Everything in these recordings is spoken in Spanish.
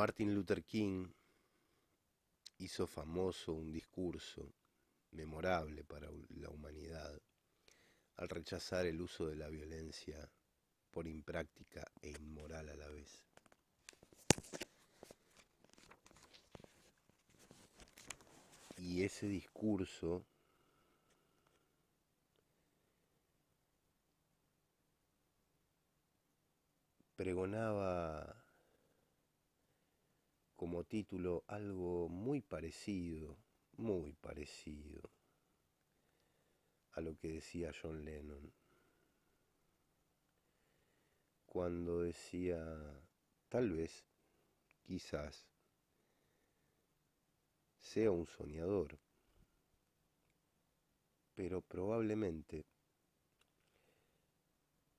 Martin Luther King hizo famoso un discurso memorable para la humanidad al rechazar el uso de la violencia por impráctica e inmoral a la vez. Y ese discurso pregonaba como título algo muy parecido, muy parecido a lo que decía John Lennon. Cuando decía, tal vez, quizás, sea un soñador, pero probablemente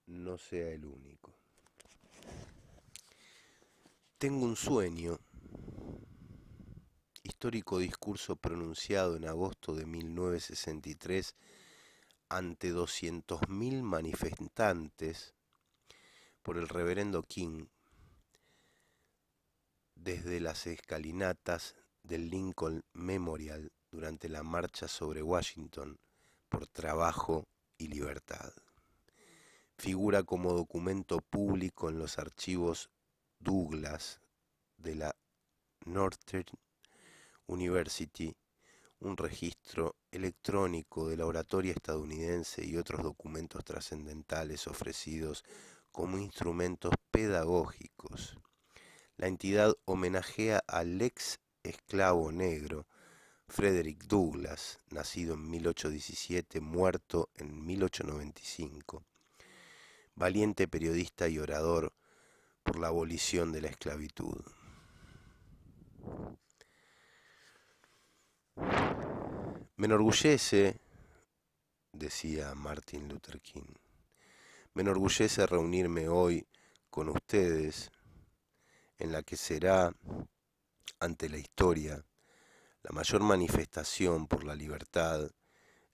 no sea el único. Tengo un sueño histórico discurso pronunciado en agosto de 1963 ante 200.000 manifestantes por el reverendo King desde las escalinatas del Lincoln Memorial durante la marcha sobre Washington por trabajo y libertad. Figura como documento público en los archivos Douglas de la Northern University, un registro electrónico de la oratoria estadounidense y otros documentos trascendentales ofrecidos como instrumentos pedagógicos. La entidad homenajea al ex esclavo negro Frederick Douglass, nacido en 1817, muerto en 1895, valiente periodista y orador por la abolición de la esclavitud. Me enorgullece, decía Martin Luther King, me enorgullece reunirme hoy con ustedes en la que será, ante la historia, la mayor manifestación por la libertad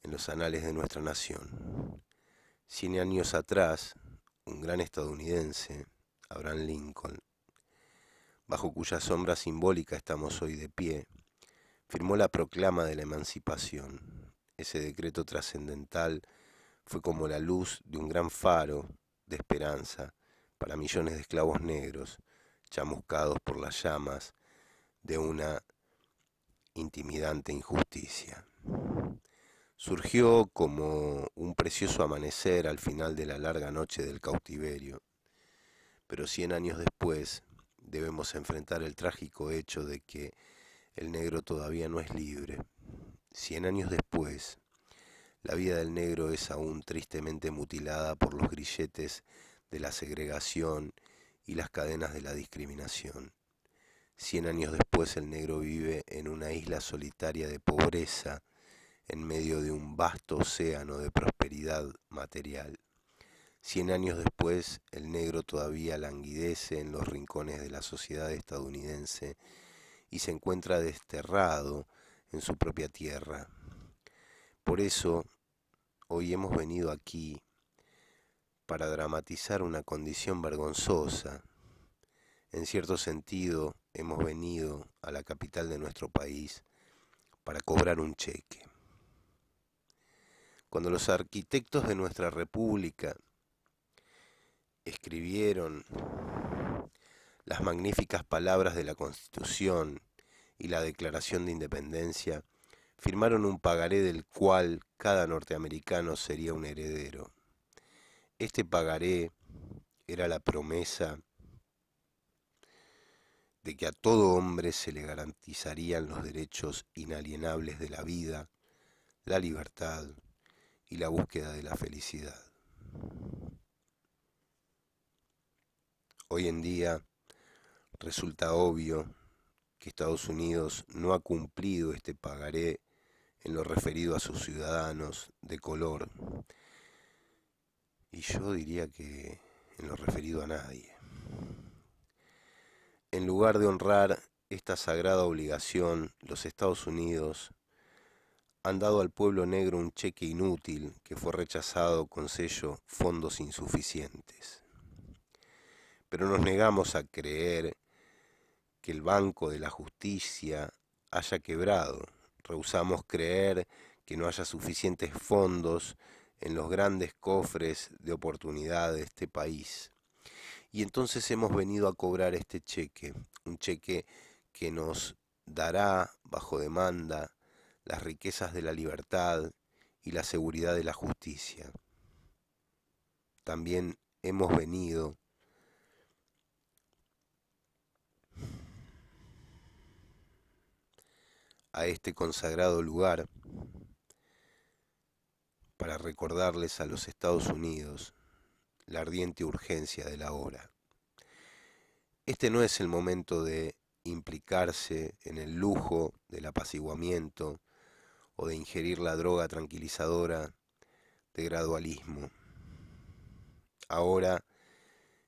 en los anales de nuestra nación. Cien años atrás, un gran estadounidense, Abraham Lincoln, bajo cuya sombra simbólica estamos hoy de pie, firmó la proclama de la emancipación. Ese decreto trascendental fue como la luz de un gran faro de esperanza para millones de esclavos negros chamuscados por las llamas de una intimidante injusticia. Surgió como un precioso amanecer al final de la larga noche del cautiverio, pero cien años después debemos enfrentar el trágico hecho de que el negro todavía no es libre. Cien años después, la vida del negro es aún tristemente mutilada por los grilletes de la segregación y las cadenas de la discriminación. Cien años después el negro vive en una isla solitaria de pobreza, en medio de un vasto océano de prosperidad material. Cien años después el negro todavía languidece en los rincones de la sociedad estadounidense y se encuentra desterrado en su propia tierra. Por eso hoy hemos venido aquí para dramatizar una condición vergonzosa. En cierto sentido, hemos venido a la capital de nuestro país para cobrar un cheque. Cuando los arquitectos de nuestra república escribieron las magníficas palabras de la Constitución y la Declaración de Independencia, firmaron un pagaré del cual cada norteamericano sería un heredero. Este pagaré era la promesa de que a todo hombre se le garantizarían los derechos inalienables de la vida, la libertad y la búsqueda de la felicidad. Hoy en día, Resulta obvio que Estados Unidos no ha cumplido este pagaré en lo referido a sus ciudadanos de color. Y yo diría que en lo referido a nadie. En lugar de honrar esta sagrada obligación, los Estados Unidos han dado al pueblo negro un cheque inútil que fue rechazado con sello fondos insuficientes. Pero nos negamos a creer que el banco de la justicia haya quebrado. Rehusamos creer que no haya suficientes fondos en los grandes cofres de oportunidad de este país. Y entonces hemos venido a cobrar este cheque, un cheque que nos dará bajo demanda las riquezas de la libertad y la seguridad de la justicia. También hemos venido a este consagrado lugar para recordarles a los Estados Unidos la ardiente urgencia de la hora. Este no es el momento de implicarse en el lujo del apaciguamiento o de ingerir la droga tranquilizadora de gradualismo. Ahora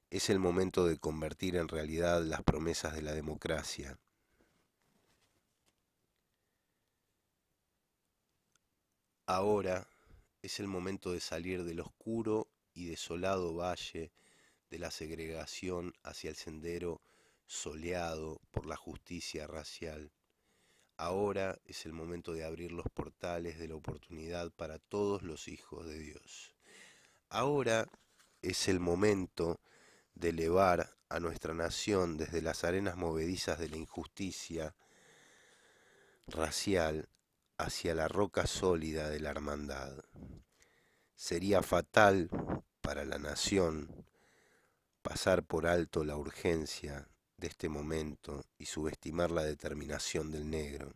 es el momento de convertir en realidad las promesas de la democracia Ahora es el momento de salir del oscuro y desolado valle de la segregación hacia el sendero soleado por la justicia racial. Ahora es el momento de abrir los portales de la oportunidad para todos los hijos de Dios. Ahora es el momento de elevar a nuestra nación desde las arenas movedizas de la injusticia racial hacia la roca sólida de la hermandad. Sería fatal para la nación pasar por alto la urgencia de este momento y subestimar la determinación del negro.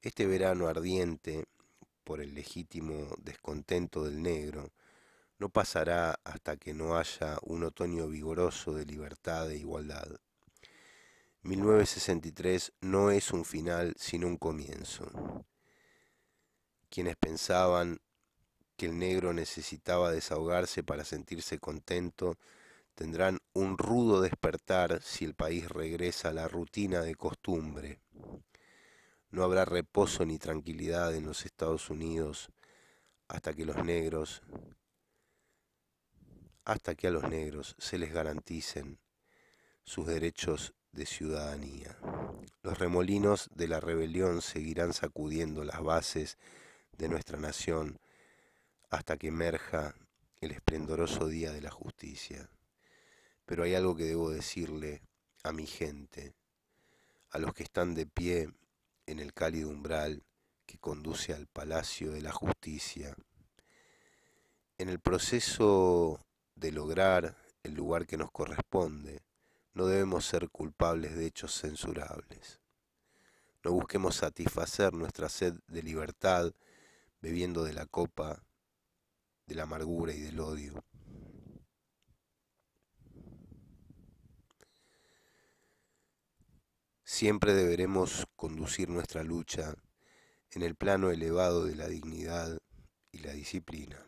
Este verano ardiente, por el legítimo descontento del negro, no pasará hasta que no haya un otoño vigoroso de libertad e igualdad. 1963 no es un final sino un comienzo quienes pensaban que el negro necesitaba desahogarse para sentirse contento, tendrán un rudo despertar si el país regresa a la rutina de costumbre. No habrá reposo ni tranquilidad en los Estados Unidos hasta que los negros, hasta que a los negros se les garanticen sus derechos de ciudadanía. Los remolinos de la rebelión seguirán sacudiendo las bases de nuestra nación hasta que emerja el esplendoroso día de la justicia. Pero hay algo que debo decirle a mi gente, a los que están de pie en el cálido umbral que conduce al Palacio de la Justicia. En el proceso de lograr el lugar que nos corresponde, no debemos ser culpables de hechos censurables. No busquemos satisfacer nuestra sed de libertad bebiendo de la copa de la amargura y del odio. Siempre deberemos conducir nuestra lucha en el plano elevado de la dignidad y la disciplina.